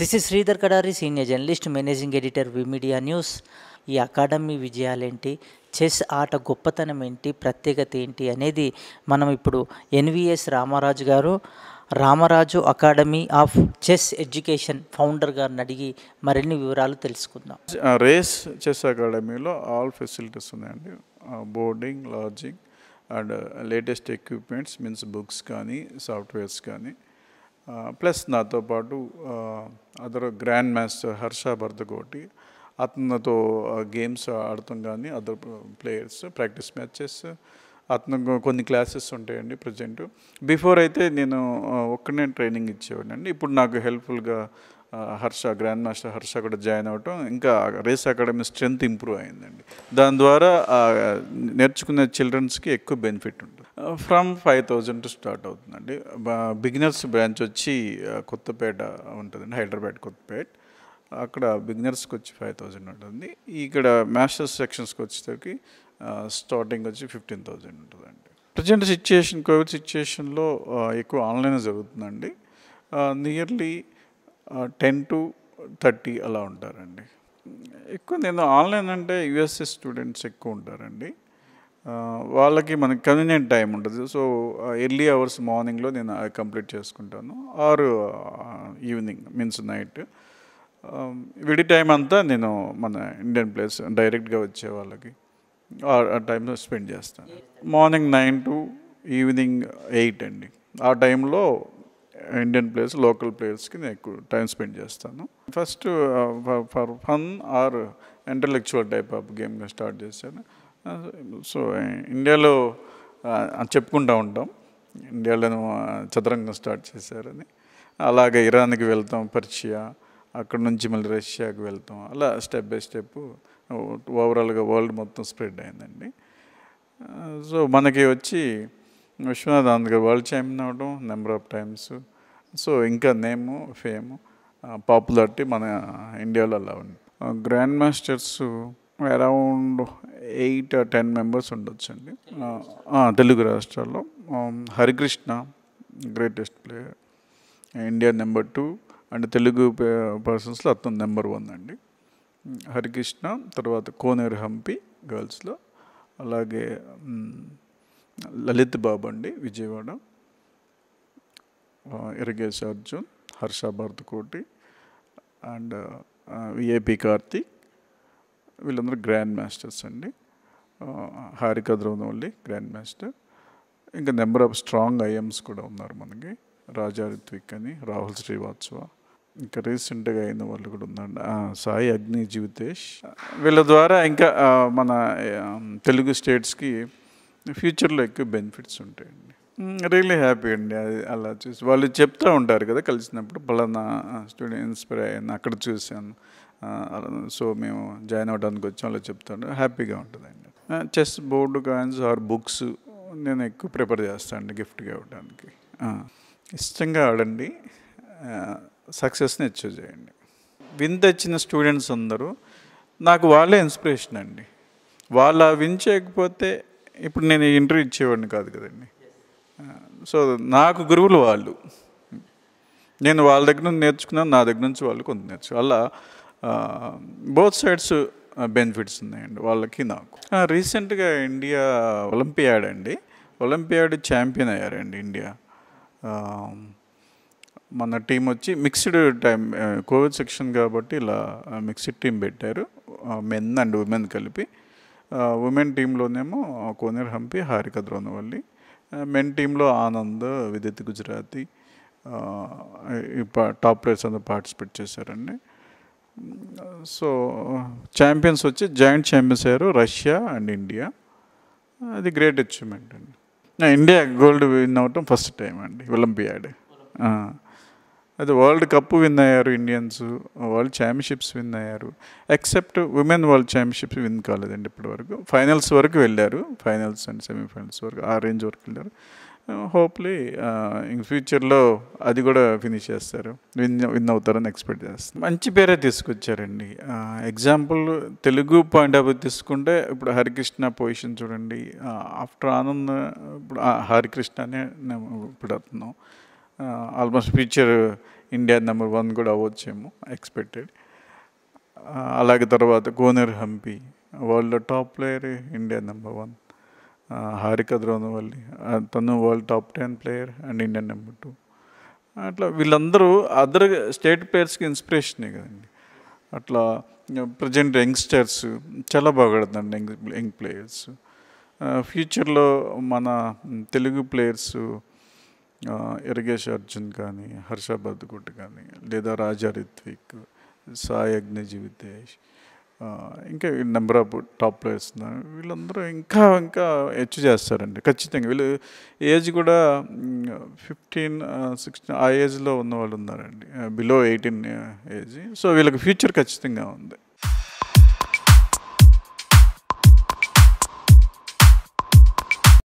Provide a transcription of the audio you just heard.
this is Sridhar Kadari senior journalist managing editor V media news ఈ academy విజయాలేంటి chess ఆట గొప్పతనం ఏంటి ప్రత్యేకత ఏంటి అనేది మనం ఇప్పుడు ఎన్విఎస్ రామారాజు గారు Ramaraju academy of chess education founder గారిని అడిగి మరిన్ని వివరాలు తెలుసుకుందాం రేస్ చెస్ అకాడమీలో ఆల్ ఫెసిలిటీస్ ఉన్నాయండి boarding lodging and latest equipments means books కానీ సాఫ్ట్వేర్స్ కానీ ప్లస్ నాతో పాటు other grand master Harsha Bharathakoti అతనితో గేమ్స్ ఆడతాం కానీ అదర్ ప్లేయర్స్ ప్రాక్టీస్ మ్యాచెస్ అతను కొన్ని క్లాసెస్ ఉంటాయండి ప్రజెంట్ బిఫోర్ అయితే నేను ఒక్కనే ట్రైనింగ్ ఇచ్చేవాడిని అండి ఇప్పుడు నాకు హెల్ప్ఫుల్గా హర్ష గ్రాండ్ మాస్టర్ హర్ష కూడా జాయిన్ అవ్వటం ఇంకా రేస్ అకాడమీ స్ట్రెంగ్త్ ఇంప్రూవ్ అయిందండి దాని ద్వారా నేర్చుకునే చిల్డ్రన్స్కి ఎక్కువ బెనిఫిట్ ఉంటుంది ఫ్రమ్ ఫైవ్ థౌజండ్ స్టార్ట్ అవుతుందండి బిగినర్స్ బ్రాంచ్ వచ్చి కొత్తపేట ఉంటుందండి హైదరాబాద్ కొత్తపేట అక్కడ బిగినర్స్కి వచ్చి ఫైవ్ థౌజండ్ ఉంటుంది ఇక్కడ మాస్టర్స్ సెక్షన్స్కి వచ్చేసరికి స్టార్టింగ్ వచ్చి ఫిఫ్టీన్ థౌజండ్ ఉంటుందండి ప్రజెంట్ సిచ్యుయేషన్ కోవిడ్ సిచ్యుయేషన్లో ఎక్కువ ఆన్లైన్ జరుగుతుందండి నియర్లీ టెన్ టు థర్టీ అలా ఉంటారండి ఎక్కువ నేను ఆన్లైన్ అంటే యుఎస్ఏ స్టూడెంట్స్ ఎక్కువ ఉంటారండి వాళ్ళకి మనకి కన్వీనియంట్ టైం ఉంటుంది సో ఎర్లీ అవర్స్ మార్నింగ్లో నేను కంప్లీట్ చేసుకుంటాను ఆర్ ఈవినింగ్ మీన్స్ నైట్ విడి టైం అంతా నేను మన ఇండియన్ ప్లేస్ డైరెక్ట్గా వచ్చే వాళ్ళకి ఆ టైంలో స్పెండ్ చేస్తాను morning nine to evening eight అండి ఆ టైంలో ఇండియన్ ప్లేయర్స్ లోకల్ ప్లేయర్స్కి నేను ఎక్కువ టైం స్పెండ్ చేస్తాను first for fun or intellectual type of గేమ్గా స్టార్ట్ చేశాను సో uh, uh, ఇండియాలో uh, చెప్పుకుంటూ ఉంటాం ఇండియాలో చదరంగం స్టార్ట్ చేశారని అలాగే ఇరాన్కి వెళ్తాం పర్షియా అక్కడ నుంచి మళ్ళీ రష్యాకి వెళ్తాం అలా స్టెప్ బై స్టెప్ ఓవరాల్గా వరల్డ్ మొత్తం స్ప్రెడ్ అయిందండి సో మనకి వచ్చి విశ్వనాథ్ ఆంధ్ర వరల్డ్ ఛాంపియన్ అవడం నెంబర్ ఆఫ్ టైమ్స్ సో ఇంకా నేము ఫేమ్ పాపులారిటీ మన ఇండియాలో అలా ఉంది grand masters around eight ten members ఉండొచ్చండి తెలుగు రాష్ట్రాల్లో Harikrishna greatest player India number two and Telugu పర్సన్స్లో అతను నెంబర్ వన్ అండి హరికృష్ణ తర్వాత కోనేరు హంపి గర్ల్స్లో అలాగే లలిత్ బాబు అండి విజయవాడ ఇరగేశ్ అర్జున్ హర్ష కోటి అండ్ విఏపి కార్తిక్ వీళ్ళందరూ గ్రాండ్ మాస్టర్స్ అండి హారిక ద్రోణవల్లి గ్రాండ్ మాస్టర్ ఇంకా నెంబర్ ఆఫ్ స్ట్రాంగ్ ఐఎమ్స్ కూడా ఉన్నారు మనకి రాజా రిత్విక్ అని రాహుల్ శ్రీవాత్సవ ఇంకా రీసెంట్గా అయిన వాళ్ళు కూడా ఉన్నారండి సాయి అగ్ని జీవితేష్ వీళ్ళ ద్వారా ఇంకా మన తెలుగు స్టేట్స్కి ఫ్యూచర్లో ఎక్కువ బెనిఫిట్స్ ఉంటాయండి రియలీ హ్యాపీ అండి అది అలా చూసి వాళ్ళు చెప్తూ ఉంటారు కదా కలిసినప్పుడు ఫలానా స్టూడెంట్ ఇన్స్పైర్ అయ్యాను అక్కడ చూశాను సో మేము జాయిన్ అవడానికి వచ్చాం అలా చెప్తాను హ్యాపీగా ఉంటుందండి chess board coins or books నేను ఎక్కువ ప్రిపేర్ చేస్తాను అండి గిఫ్ట్గా ఇవ్వడానికి ఇష్టంగా ఆడండి సక్సెస్ని అచీవ్ చేయండి విన్ తెచ్చిన స్టూడెంట్స్ అందరూ నాకు వాళ్ళే ఇన్స్పిరేషన్ అండి వాళ్ళు విన్ చేయకపోతే ఇప్పుడు నేను ఇంటర్వ్యూ ఇచ్చేవాడిని కాదు కదండి సో నాకు గురువులు వాళ్ళు నేను వాళ్ళ దగ్గర నుంచి నేర్చుకున్నాను నా దగ్గర నుంచి వాళ్ళు కొంత నేర్చు అలా బోత్ సైడ్స్ బెనిఫిట్స్ ఉన్నాయండి వాళ్ళకి నాకు రీసెంట్గా ఇండియా ఒలింపియాడ్ అండి ఒలింపియాడ్ ఛాంపియన్ అయ్యారండి ఇండియా మన టీం వచ్చి మిక్స్డ్ టైం కోవిడ్ సెక్షన్ కాబట్టి ఇలా మిక్స్డ్ టీం పెట్టారు మెన్ అండ్ ఉమెన్ కలిపి ఉమెన్ టీంలోనేమో కోనేరు హంపి హారిక ద్రోణవల్లి మెన్ టీంలో ఆనంద్ విదిత్ గుజరాతీ టాప్ ప్లేయర్స్ అందరూ పార్టిసిపేట్ చేశారండి సో ఛాంపియన్స్ వచ్చి జాయింట్ ఛాంపియన్స్ అయ్యారు రష్యా అండ్ ఇండియా అది గ్రేట్ అచీవ్మెంట్ అండి ఇండియా గోల్డ్ విన్ అవటం ఫస్ట్ టైం అండి ఒలింపియాడ్ అది వరల్డ్ కప్ విన్ అయ్యారు ఇండియన్స్ వరల్డ్ ఛాంపియన్షిప్స్ విన్ అయ్యారు except women world championships win కాలేదండి ఇప్పటి వరకు ఫైనల్స్ వరకు వెళ్ళారు ఫైనల్స్ అండ్ సెమీఫైనల్స్ వరకు ఆ రేంజ్ వరకు వెళ్ళారు హోప్లీ ఇన్ ఫ్యూచర్లో అది కూడా ఫినిష్ చేస్తారు విన్ విన్ అవుతారని ఎక్స్పెక్ట్ చేస్తారు మంచి పేరే తీసుకొచ్చారండి example uh, Telugu point of view తీసుకుంటే ఇప్పుడు హరికృష్ణ పొజిషన్ చూడండి ఆఫ్టర్ uh, ఆనంద్ ఇప్పుడు uh, హరికృష్ణ అనే ఇప్పుడు అవుతున్నాం almost future India number one కూడా అవ్వచ్చేమో ఎక్స్పెక్టెడ్ అలాగే తర్వాత Koneru Humpy world top player India number one Harika Dronavalli తను world top ten player and Indian number two అట్లా వీళ్ళందరూ అదర్ స్టేట్ ప్లేయర్స్కి ఇన్స్పిరేషనే కదండి అట్లా ప్రజెంట్ యంగ్స్టర్స్ చాలా బాగుపడుతుంది యంగ్ యంగ్ ప్లేయర్స్ ఫ్యూచర్లో మన తెలుగు ప్లేయర్స్ ఇరగేష్ అర్జున్ కానీ హర్ష బద్దుగుట్ కానీ లేదా రాజా రిత్విక్ సాయి జీవితేష్ ఇంకా నెంబర్ ఆఫ్ టాప్లో వేస్తున్నారు వీళ్ళందరూ ఇంకా ఇంకా హెచ్చు చేస్తారండి ఖచ్చితంగా వీళ్ళు ఏజ్ కూడా ఫిఫ్టీన్ సిక్స్టీన్ ఆ ఏజ్లో ఉన్న వాళ్ళు ఉన్నారండి బిలో ఎయిటీన్ ఏజ్ సో వీళ్ళకి ఫ్యూచర్ ఖచ్చితంగా ఉంది